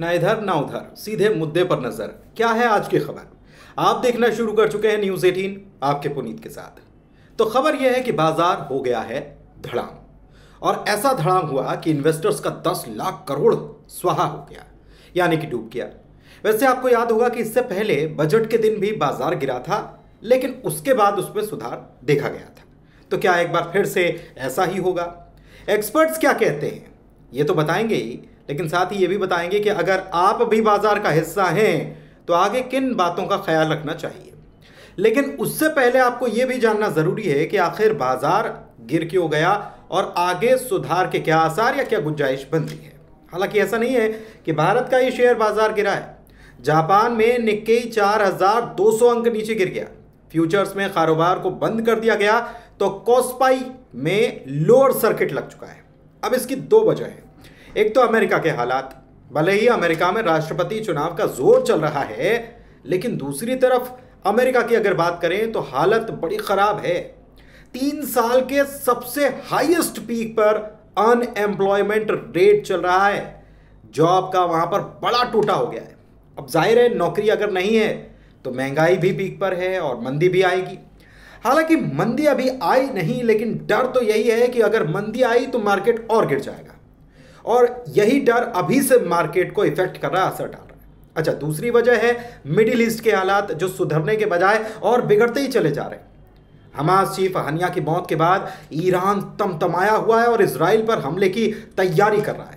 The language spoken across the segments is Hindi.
ना इधर ना उधर सीधे मुद्दे पर नजर क्या है आज की खबर आप देखना शुरू कर चुके हैं न्यूज एटीन आपके पुनीत के साथ तो खबर यह है कि बाजार हो गया है धड़ाम और ऐसा धड़ाम हुआ कि इन्वेस्टर्स का 10 लाख करोड़ स्वाहा हो गया यानी कि डूब गया वैसे आपको याद होगा कि इससे पहले बजट के दिन भी बाजार गिरा था लेकिन उसके बाद उसमें सुधार देखा गया था तो क्या एक बार फिर से ऐसा ही होगा एक्सपर्ट्स क्या कहते हैं ये तो बताएंगे ही लेकिन साथ ही ये भी बताएंगे कि अगर आप भी बाजार का हिस्सा हैं तो आगे किन बातों का ख्याल रखना चाहिए लेकिन उससे पहले आपको ये भी जानना ज़रूरी है कि आखिर बाजार गिर क्यों गया और आगे सुधार के क्या आसार या क्या गुंजाइश बनती है हालांकि ऐसा नहीं है कि भारत का ही शेयर बाजार गिरा है जापान में दो 4,200 अंक नीचे गिर गया फ्यूचर्स में कारोबार को बंद कर दिया गया तो कॉस्पाई में लोअर सर्किट लग चुका है अब इसकी दो वजह है एक तो अमेरिका के हालात भले ही अमेरिका में राष्ट्रपति चुनाव का जोर चल रहा है लेकिन दूसरी तरफ अमेरिका की अगर बात करें तो हालत बड़ी खराब है तीन साल के सबसे हाईएस्ट पीक पर अनएम्प्लॉयमेंट रेट चल रहा है जॉब का वहां पर बड़ा टूटा हो गया है अब जाहिर है नौकरी अगर नहीं है तो महंगाई भी पीक पर है और मंदी भी आएगी हालांकि मंदी अभी आई नहीं लेकिन डर तो यही है कि अगर मंदी आई तो मार्केट और गिर जाएगा और यही डर अभी से मार्केट को इफेक्ट कर रहा है असर डाल रहा है अच्छा दूसरी वजह है मिडिल ईस्ट के हालात जो सुधरने के बजाय और बिगड़ते ही चले जा रहे हैं हमास चीफ हनिया की मौत के बाद ईरान तमतमाया हुआ है और इसराइल पर हमले की तैयारी कर रहा है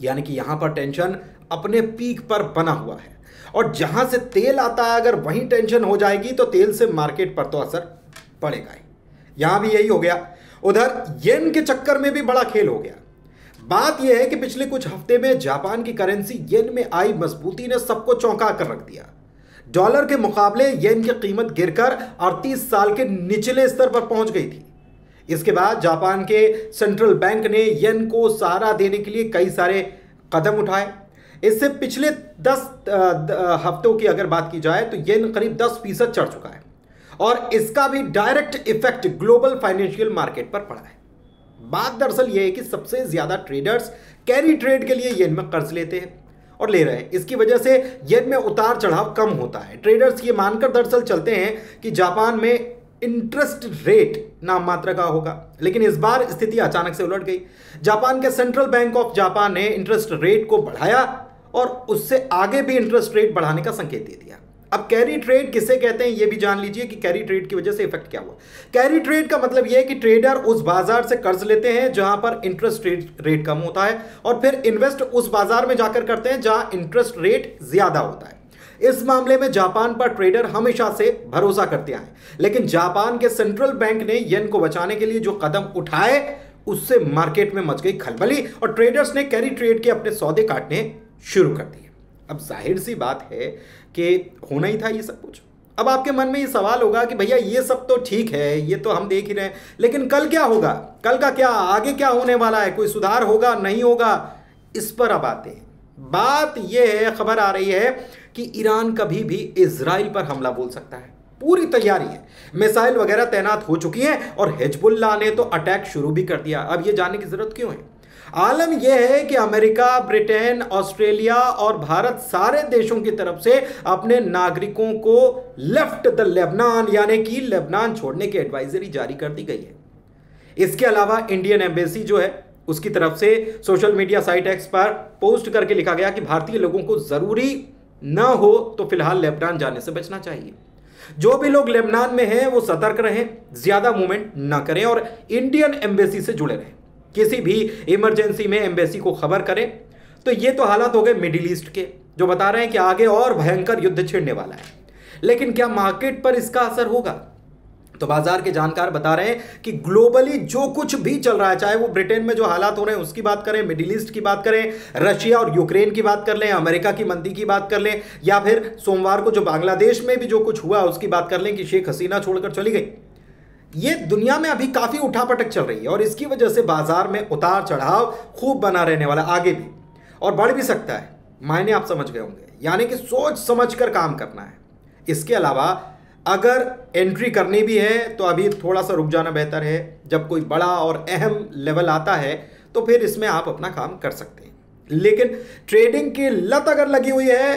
यानी कि यहां पर टेंशन अपने पीक पर बना हुआ है और जहां से तेल आता है अगर वहीं टेंशन हो जाएगी तो तेल से मार्केट पर तो असर पड़ेगा ही यहां भी यही हो गया उधर येन के चक्कर में भी बड़ा खेल हो गया बात यह है कि पिछले कुछ हफ्ते में जापान की करेंसी येन में आई मजबूती ने सबको चौंका कर रख दिया डॉलर के मुकाबले येन की कीमत गिरकर 38 साल के निचले स्तर पर पहुंच गई थी इसके बाद जापान के सेंट्रल बैंक ने येन को सहारा देने के लिए कई सारे कदम उठाए इससे पिछले 10 हफ्तों की अगर बात की जाए तो येन करीब 10 फीसद चढ़ चुका है और इसका भी direct effect global financial market पर पड़ा है बात दरअसल यह है कि सबसे ज़्यादा ट्रेडर्स कैरी ट्रेड के लिए येन में कर्ज लेते हैं और ले रहे हैं इसकी वजह से येन में उतार चढ़ाव कम होता है ट्रेडर्स ये मानकर दरअसल चलते हैं कि जापान में इंटरेस्ट रेट नाम मात्र का होगा लेकिन इस बार स्थिति अचानक से उलट गई जापान के सेंट्रल बैंक ऑफ जापान ने इंटरेस्ट रेट को बढ़ाया और उससे आगे भी इंटरेस्ट रेट बढ़ाने का संकेत दे दिया अब कैरी ट्रेड किसे कहते हैं ये भी जान लीजिए कि कैरी ट्रेड की वजह से इफेक्ट क्या हुआ कैरी ट्रेड का मतलब ये है कि ट्रेडर उस बाजार से कर्ज लेते हैं जहां पर इंटरेस्ट रेट रेट कम होता है और फिर इन्वेस्ट उस बाजार में जाकर करते हैं जहां इंटरेस्ट रेट ज्यादा होता है इस मामले में जापान पर ट्रेडर हमेशा से भरोसा करते आए लेकिन जापान के सेंट्रल बैंक ने येन को बचाने के लिए जो कदम उठाए उससे मार्केट में मच गई खलबली और ट्रेडर्स ने कैरी ट्रेड के अपने सौदे काटने शुरू कर दिए अब जाहिर सी बात है कि होना ही था ये सब कुछ अब आपके मन में ये सवाल होगा कि भैया ये सब तो ठीक है ये तो हम देख ही रहे हैं लेकिन कल क्या होगा कल का क्या आगे क्या होने वाला है कोई सुधार होगा नहीं होगा इस पर अब आते हैं बात यह है खबर आ रही है कि ईरान कभी भी इसराइल पर हमला बोल सकता है पूरी तैयारी है मिसाइल वगैरह तैनात हो चुकी है और हिजबुल्ला ने तो अटैक शुरू भी कर दिया अब ये जानने की जरूरत क्यों है आलम यह है कि अमेरिका ब्रिटेन ऑस्ट्रेलिया और भारत सारे देशों की तरफ से अपने नागरिकों को लेफ्ट द लेबनान यानी कि लेबनान छोड़ने की एडवाइजरी जारी कर दी गई है इसके अलावा इंडियन एम्बेसी जो है उसकी तरफ से सोशल मीडिया साइट एक्स पर पोस्ट करके लिखा गया कि भारतीय लोगों को जरूरी न हो तो फिलहाल लेबनान जाने से बचना चाहिए जो भी लोग लेबनान में हैं वो सतर्क रहें ज्यादा मूवमेंट ना करें और इंडियन एम्बेसी से जुड़े रहें किसी भी इमरजेंसी में एम्बेसी को खबर करें तो ये तो हालात हो गए मिडिल ईस्ट के जो बता रहे हैं कि आगे और भयंकर युद्ध छिड़ने वाला है लेकिन क्या मार्केट पर इसका असर होगा तो बाजार के जानकार बता रहे हैं कि ग्लोबली जो कुछ भी चल रहा है चाहे वो ब्रिटेन में जो हालात हो रहे हैं उसकी बात करें मिडिल ईस्ट की बात करें रशिया और यूक्रेन की बात कर लें अमेरिका की मंदी की बात कर लें या फिर सोमवार को जो बांग्लादेश में भी जो कुछ हुआ उसकी बात कर लें कि शेख हसीना छोड़कर चली गई ये दुनिया में अभी काफ़ी उठापटक चल रही है और इसकी वजह से बाजार में उतार चढ़ाव खूब बना रहने वाला आगे भी और बढ़ भी सकता है मायने आप समझ गए होंगे यानी कि सोच समझ कर काम करना है इसके अलावा अगर एंट्री करनी भी है तो अभी थोड़ा सा रुक जाना बेहतर है जब कोई बड़ा और अहम लेवल आता है तो फिर इसमें आप अपना काम कर सकते हैं लेकिन ट्रेडिंग की लत अगर लगी हुई है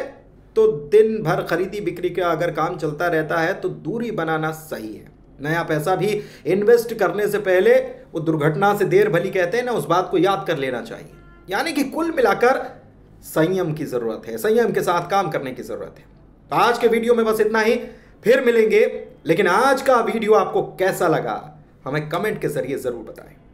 तो दिन भर खरीदी बिक्री का अगर काम चलता रहता है तो दूरी बनाना सही है नया पैसा भी इन्वेस्ट करने से पहले वो दुर्घटना से देर भली कहते हैं ना उस बात को याद कर लेना चाहिए यानी कि कुल मिलाकर संयम की ज़रूरत है संयम के साथ काम करने की ज़रूरत है तो आज के वीडियो में बस इतना ही फिर मिलेंगे लेकिन आज का वीडियो आपको कैसा लगा हमें कमेंट के ज़रिए ज़रूर बताएं